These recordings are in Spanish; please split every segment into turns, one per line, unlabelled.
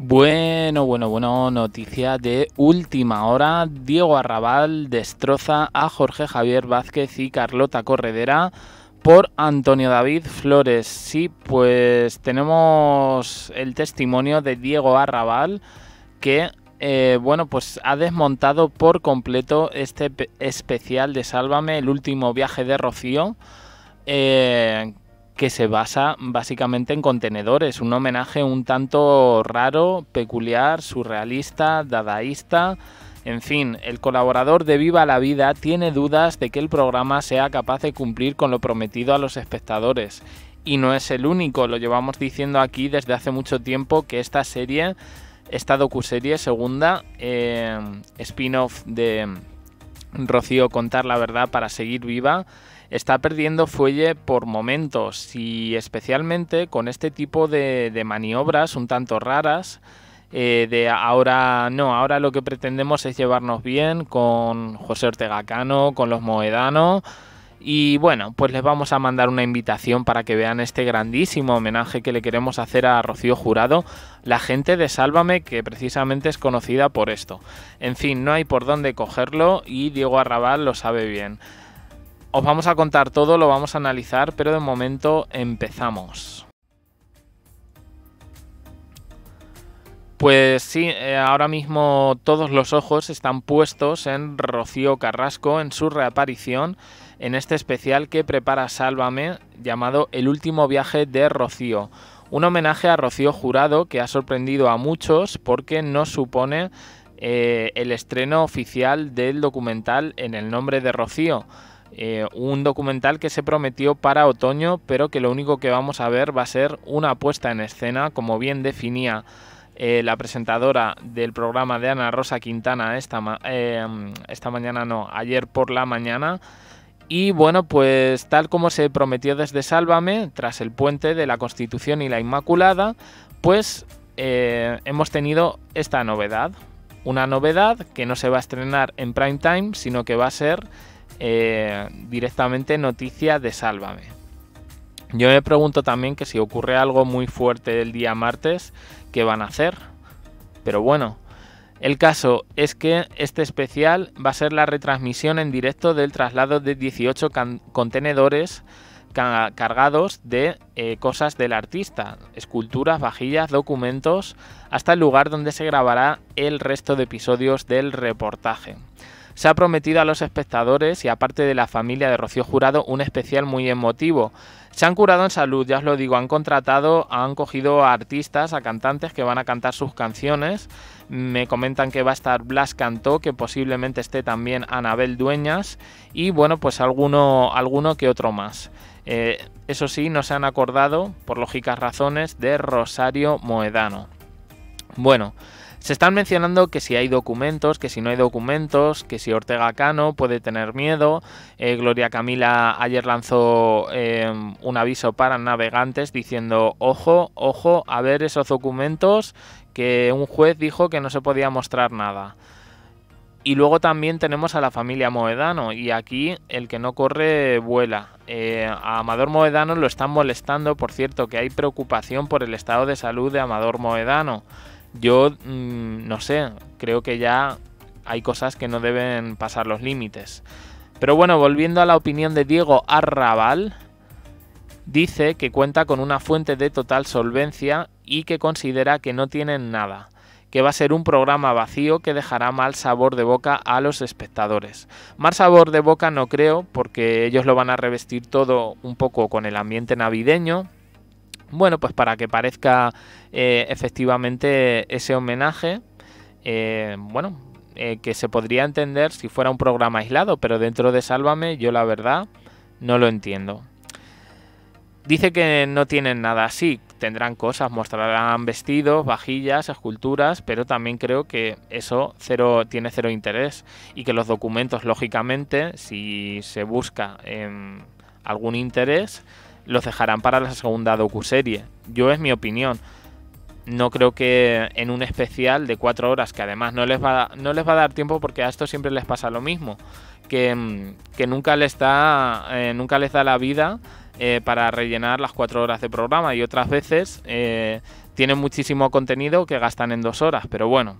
Bueno, bueno, bueno, noticia de última hora. Diego Arrabal destroza a Jorge Javier Vázquez y Carlota Corredera por Antonio David Flores. Sí, pues tenemos el testimonio de Diego Arrabal que, eh, bueno, pues ha desmontado por completo este especial de Sálvame, el último viaje de Rocío. Eh, que se basa básicamente en contenedores, un homenaje un tanto raro, peculiar, surrealista, dadaísta. En fin, el colaborador de Viva la Vida tiene dudas de que el programa sea capaz de cumplir con lo prometido a los espectadores. Y no es el único, lo llevamos diciendo aquí desde hace mucho tiempo que esta serie, esta docuserie segunda, eh, spin-off de Rocío Contar la Verdad para Seguir Viva, está perdiendo fuelle por momentos y especialmente con este tipo de, maniobras un tanto raras. Eh, de ahora no, ahora lo que pretendemos es llevarnos bien con José Ortega Cano, con los Moedano. Y bueno, pues les vamos a mandar una invitación para que vean este grandísimo homenaje que le queremos hacer a Rocío Jurado, la gente de Sálvame, que precisamente es conocida por esto. En fin, no hay por dónde cogerlo y Diego Arrabal lo sabe bien. Os vamos a contar todo, lo vamos a analizar, pero de momento empezamos. Pues sí, eh, ahora mismo todos los ojos están puestos en Rocío Carrasco, en su reaparición en este especial que prepara Sálvame llamado El último viaje de Rocío. Un homenaje a Rocío Jurado que ha sorprendido a muchos porque no supone eh, el estreno oficial del documental en el nombre de Rocío. Eh, un documental que se prometió para otoño, pero que lo único que vamos a ver va a ser una puesta en escena, como bien definía eh, la presentadora del programa de Ana Rosa Quintana esta, eh, esta mañana, no, ayer por la mañana. Y bueno, pues tal como se prometió desde Sálvame, tras el puente de la Constitución y la Inmaculada, pues hemos tenido esta novedad. Una novedad que no se va a estrenar en prime time, sino que va a ser eh, directamente noticia de Sálvame. Yo me pregunto también que si ocurre algo muy fuerte el día martes, ¿qué van a hacer? Pero bueno, el caso es que este especial va a ser la retransmisión en directo del traslado de 18 contenedores cargados de eh, cosas del artista, esculturas, vajillas, documentos, hasta el lugar donde se grabará el resto de episodios del reportaje. Se ha prometido a los espectadores y aparte de la familia de Rocío Jurado un especial muy emotivo. Se han curado en salud, ya os lo digo, han contratado, han cogido a artistas, a cantantes que van a cantar sus canciones. Me comentan que va a estar Blas Cantó, que posiblemente esté también Anabel Dueñas y bueno, pues alguno, alguno que otro más. Eh, eso sí, no se han acordado, por lógicas razones, de Rosario Moedano. Bueno, se están mencionando que si hay documentos, que si no hay documentos, que si Ortega Cano puede tener miedo. Eh, Gloria Camila ayer lanzó em, un aviso para navegantes diciendo, ojo, ojo, a ver esos documentos que un juez dijo que no se podía mostrar nada. Y luego también tenemos a la familia Moedano, y aquí el que no corre vuela. Eh, a Amador Moedano lo están molestando, por cierto, que hay preocupación por el estado de salud de Amador Moedano yo mm, no sé, creo que ya hay cosas que no deben pasar los límites. Pero bueno, volviendo a la opinión de Diego Arrabal, dice que cuenta con una fuente de total solvencia y que considera que no tienen nada, que va a ser un programa vacío que dejará mal sabor de boca a los espectadores. Mal sabor de boca no creo, porque ellos lo van a revestir todo un poco con el ambiente navideño, bueno, pues para que parezca eh, efectivamente ese homenaje, eh, bueno, eh, que se podría entender si fuera un programa aislado, pero dentro de Sálvame yo la verdad no lo entiendo. Dice que no tienen nada así, tendrán cosas, mostrarán vestidos, vajillas, esculturas, pero también creo que eso cero, tiene cero interés y que los documentos, lógicamente, si se busca em, algún interés, los dejarán para la segunda docuserie. Yo es mi opinión. No creo que en un especial de cuatro horas, que además no les va, no les va a dar tiempo porque a esto siempre les pasa lo mismo, que, mm, nunca, les da, eh, nunca les da la vida eh, para rellenar las cuatro horas de programa y otras veces eh, tienen muchísimo contenido que gastan en dos horas, pero bueno.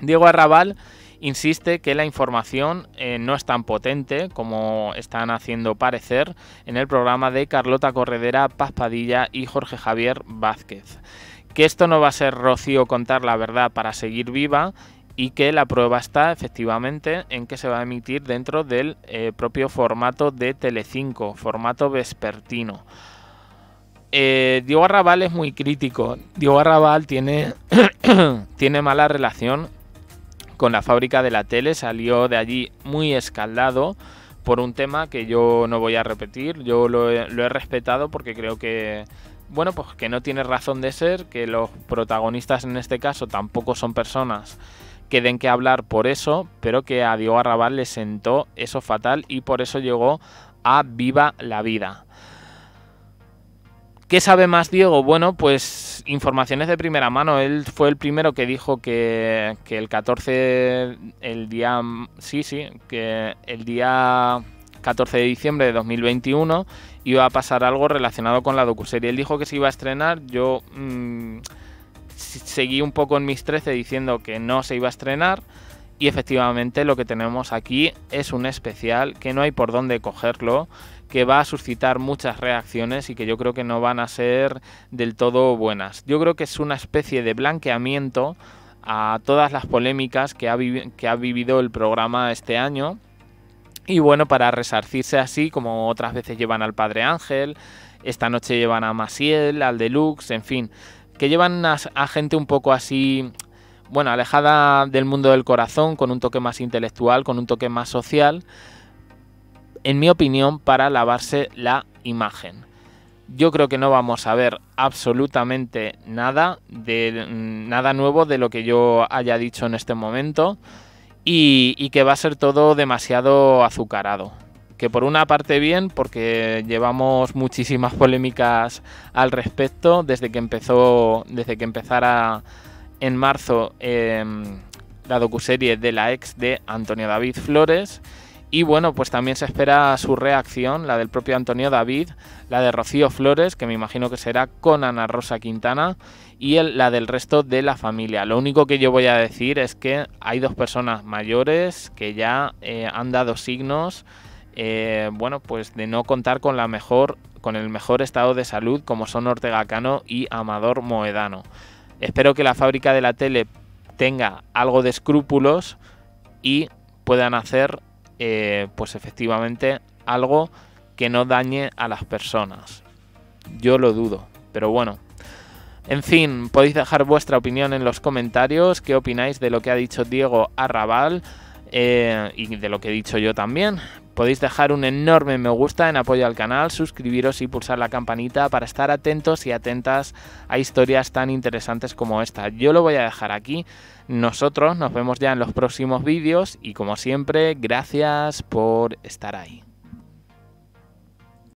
Diego Arrabal insiste que la información eh, no es tan potente como están haciendo parecer en el programa de Carlota Corredera, Paz Padilla y Jorge Javier Vázquez. Que esto no va a ser Rocío contar la verdad para seguir viva y que la prueba está efectivamente en que se va a emitir dentro del eh, propio formato de Telecinco, formato vespertino. Eh, Diego Arrabal es muy crítico. Diego Arrabal tiene, tiene mala relación con la fábrica de la tele, salió de allí muy escaldado por un tema que yo no voy a repetir, yo lo he, respetado porque creo que bueno, pues que no tiene razón de ser, que los protagonistas en este caso tampoco son personas que den que hablar por eso, pero que a Diego Arrabal le sentó eso fatal y por eso llegó a Viva la Vida. ¿Qué sabe más Diego? Bueno, pues informaciones de primera mano. Él fue el primero que dijo que, el 14, el día, sí, sí, que el día 14 de diciembre de 2021 iba a pasar algo relacionado con la docuserie. Él dijo que se iba a estrenar, yo mm, seguí un poco en mis 13 diciendo que no se iba a estrenar. Y efectivamente lo que tenemos aquí es un especial que no hay por dónde cogerlo, que va a suscitar muchas reacciones y que yo creo que no van a ser del todo buenas. Yo creo que es una especie de blanqueamiento a todas las polémicas que ha, vivido el programa este año. Y bueno, para resarcirse así, como otras veces llevan al Padre Ángel, esta noche llevan a Masiel, al Deluxe, en fin, que llevan a, a, gente un poco así, bueno, alejada del mundo del corazón, con un toque más intelectual, con un toque más social, en mi opinión, para lavarse la imagen. Yo creo que no vamos a ver absolutamente nada de mm, nada nuevo de lo que yo haya dicho en este momento y, que va a ser todo demasiado azucarado. Que por una parte bien, porque llevamos muchísimas polémicas al respecto desde que empezó, desde que empezara en marzo em, la docuserie de la ex de Antonio David Flores y bueno, pues también se espera su reacción, la del propio Antonio David, la de Rocío Flores, que me imagino que será con Ana Rosa Quintana, y la del resto de la familia. Lo único que yo voy a decir es que hay dos personas mayores que ya eh, han dado signos, eh, bueno, pues de no contar con la mejor, con el mejor estado de salud, como son Ortega Cano y Amador Moedano. Espero que la fábrica de la tele tenga algo de escrúpulos y puedan hacer eh, pues efectivamente algo que no dañe a las personas. Yo lo dudo, pero bueno. En fin, podéis dejar vuestra opinión en los comentarios, qué opináis de lo que ha dicho Diego Arrabal eh, y de lo que he dicho yo también. Podéis dejar un enorme me gusta en apoyo al canal, suscribiros y pulsar la campanita para estar atentos y atentas a historias tan interesantes como esta. Yo lo voy a dejar aquí. Nosotros nos vemos ya en los próximos vídeos y como siempre, gracias por estar ahí.